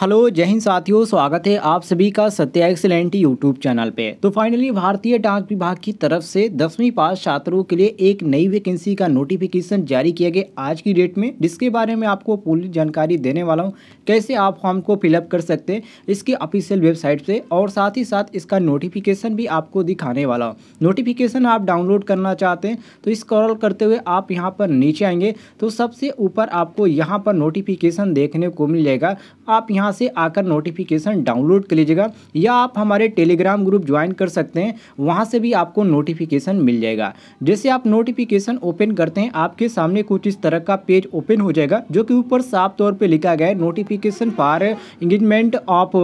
hello जय हिंद साथियों स्वागत है आप सभी का सत्या एक्सलेंट यूट्यूब चैनल पे तो फाइनली भारतीय डाक विभाग की तरफ से दसवीं पास छात्रों के लिए एक नई वैकेंसी का नोटिफिकेशन जारी किया गया आज की डेट में जिसके बारे में आपको पूरी जानकारी देने वाला हूँ कैसे आप फॉर्म को फिलअप कर सकते हैं इसकी ऑफिशियल वेबसाइट से और साथ ही साथ इसका नोटिफिकेशन भी आपको दिखाने वाला हूँ नोटिफिकेशन आप डाउनलोड करना चाहते हैं तो स्क्रॉल करते हुए आप यहाँ पर नीचे आएंगे तो सबसे ऊपर आपको यहाँ पर नोटिफिकेशन देखने को मिल जाएगा आप यहाँ यहाँ से आकर नोटिफिकेशन डाउनलोड कर लीजिएगा या आप हमारे टेलीग्राम ग्रुप ज्वाइन कर सकते हैं वहाँ से भी आपको नोटिफिकेशन मिल जाएगा जैसे आप नोटिफिकेशन ओपन करते हैं आपके सामने कुछ इस तरह का पेज ओपन हो जाएगा जो कि ऊपर साफ तौर पर लिखा गया है नोटिफिकेशन फॉर इंगेजमेंट ऑफ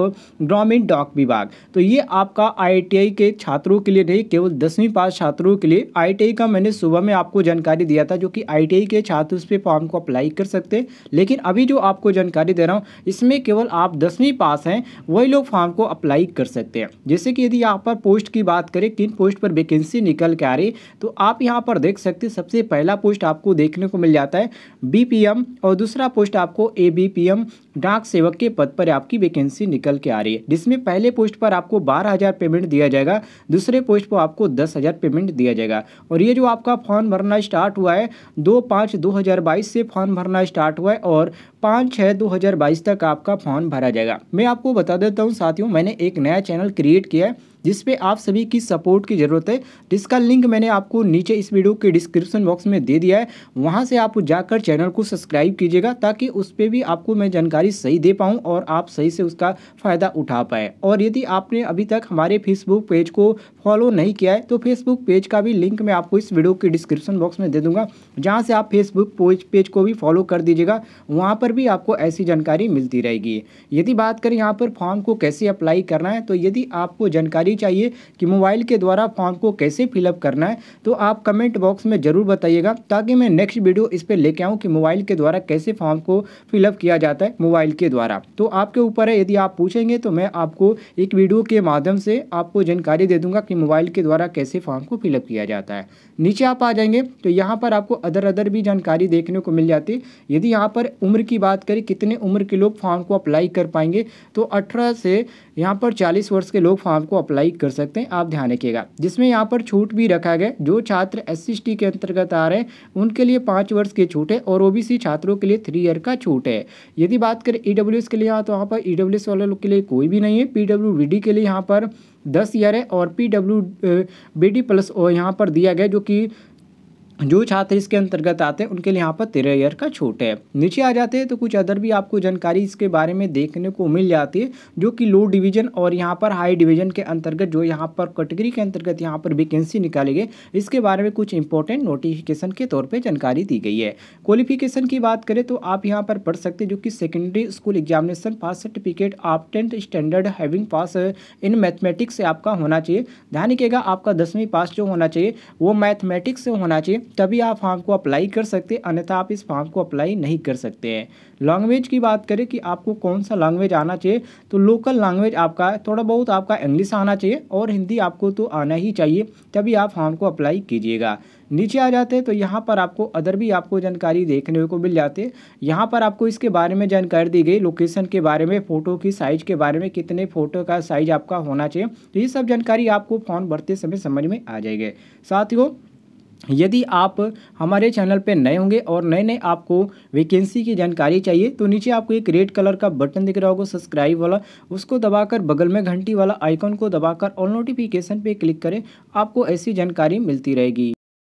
ग्रामीण डॉक विभाग तो ये आपका आई के छात्रों के लिए नहीं केवल दसवीं पास छात्रों के लिए आई का मैंने सुबह में आपको जानकारी दिया था जो कि आई के छात्र उस पर फॉर्म को अप्लाई कर सकते हैं लेकिन अभी जो आपको जानकारी दे रहा हूँ इसमें केवल आप दसवीं पास हैं वही लोग फॉर्म को अप्लाई कर सकते हैं जैसे कि यदि यहाँ पर पोस्ट की बात करें किन पोस्ट पर वैकेंसी निकल के आ रही तो आप यहाँ पर देख सकते हैं सबसे पहला पोस्ट आपको देखने को मिल जाता है बी और दूसरा पोस्ट आपको ए डाक सेवक के पद पर आपकी वैकेंसी निकल के आ रही है जिसमें पहले पोस्ट पर आपको बारह हज़ार पेमेंट दिया जाएगा दूसरे पोस्ट पर आपको दस हज़ार पेमेंट दिया जाएगा और ये जो आपका फॉर्म भरना स्टार्ट हुआ है दो पाँच दो हज़ार बाईस से फॉर्म भरना स्टार्ट हुआ है और पाँच छः दो हज़ार बाईस तक आपका फॉर्म भरा जाएगा मैं आपको बता देता हूँ साथियों मैंने एक नया चैनल क्रिएट किया है जिस पे आप सभी की सपोर्ट की ज़रूरत है जिसका लिंक मैंने आपको नीचे इस वीडियो के डिस्क्रिप्शन बॉक्स में दे दिया है वहाँ से आप जाकर चैनल को सब्सक्राइब कीजिएगा ताकि उस पर भी आपको मैं जानकारी सही दे पाऊँ और आप सही से उसका फ़ायदा उठा पाए और यदि आपने अभी तक हमारे फेसबुक पेज को फॉलो नहीं किया है तो फेसबुक पेज का भी लिंक मैं आपको इस वीडियो के डिस्क्रिप्शन बॉक्स में दे दूँगा जहाँ से आप फेसबुक पेज को भी फॉलो कर दीजिएगा वहाँ पर भी आपको ऐसी जानकारी मिलती रहेगी यदि बात करें यहाँ पर फॉर्म को कैसे अप्लाई करना है तो यदि आपको जानकारी जानकारी चाहिए कि मोबाइल के द्वारा फॉर्म को कैसे फिलअप करना है तो आप कमेंट बॉक्स में ज़रूर बताइएगा ताकि मैं नेक्स्ट वीडियो इस पर लेके आऊँ कि मोबाइल के द्वारा कैसे फॉर्म को फिलअप किया जाता है मोबाइल के द्वारा तो आपके ऊपर है यदि आप पूछेंगे तो मैं आपको एक वीडियो के माध्यम से आपको जानकारी दे दूँगा कि मोबाइल के द्वारा कैसे फॉर्म को फिलअप किया जाता है नीचे आप आ जाएंगे तो यहाँ पर आपको अदर अदर भी जानकारी देखने को मिल जाती है यदि यहाँ पर उम्र की बात करें कितने उम्र के लोग फॉर्म को अप्लाई कर पाएंगे तो 18 से यहाँ पर 40 वर्ष के लोग फॉर्म को अप्लाई अप्लाई कर सकते हैं आप ध्यान रखिएगा जिसमें यहाँ पर छूट भी रखा गया जो छात्र एस सी के अंतर्गत आ रहे हैं उनके लिए पाँच वर्ष की छूट है और ओ छात्रों के लिए थ्री ईयर का छूट है यदि बात करें ई e के लिए यहाँ तो वहाँ पर ई वाले लोग के लिए कोई भी नहीं है पी के लिए यहाँ पर दस ईयर है और पी डब्ल्यू प्लस और यहाँ पर दिया गया जो कि जो छात्र इसके अंतर्गत आते हैं उनके लिए यहाँ पर तेरह ईयर का छूट है नीचे आ जाते हैं तो कुछ अदर भी आपको जानकारी इसके बारे में देखने को मिल जाती है जो कि लो डिवीजन और यहाँ पर हाई डिवीजन के अंतर्गत जो यहाँ पर कैटेगरी के अंतर्गत यहाँ पर वैकेंसी निकाली गई इसके बारे में कुछ इंपॉर्टेंट नोटिफिकेशन के तौर पर जानकारी दी गई है क्वालिफिकेशन की बात करें तो आप यहाँ पर पढ़ सकते जो कि secondary school examination pass certificate आप tenth standard having pass in mathematics से आपका होना चाहिए ध्यान रखिएगा आपका दसवीं पास जो होना चाहिए वो मैथमेटिक्स से होना चाहिए तभी आप फॉर्म को अप्लाई कर सकते हैं अन्यथा आप इस फॉर्म को अप्लाई नहीं कर सकते हैं लैंग्वेज की बात करें कि आपको कौन सा लैंग्वेज आना चाहिए तो लोकल लैंग्वेज आपका थोड़ा बहुत आपका इंग्लिश आना चाहिए और हिंदी आपको तो आना ही चाहिए तभी आप फॉर्म को अप्लाई कीजिएगा नीचे आ जाते हैं तो यहाँ पर आपको अदर भी आपको जानकारी देखने को मिल जाती है यहाँ पर आपको इसके बारे में जानकारी दी गई लोकेशन के बारे में फ़ोटो की साइज़ के बारे में कितने फ़ोटो का साइज़ आपका होना चाहिए तो ये सब जानकारी आपको फॉर्म भरते समय समझ में आ जाएगी साथियों यदि आप हमारे चैनल पर नए होंगे और नए नए आपको वैकेंसी की जानकारी चाहिए तो नीचे आपको एक रेड कलर का बटन दिख रहा होगा सब्सक्राइब वाला उसको दबाकर बगल में घंटी वाला आइकॉन को दबाकर ऑल नोटिफिकेशन पे क्लिक करें आपको ऐसी जानकारी मिलती रहेगी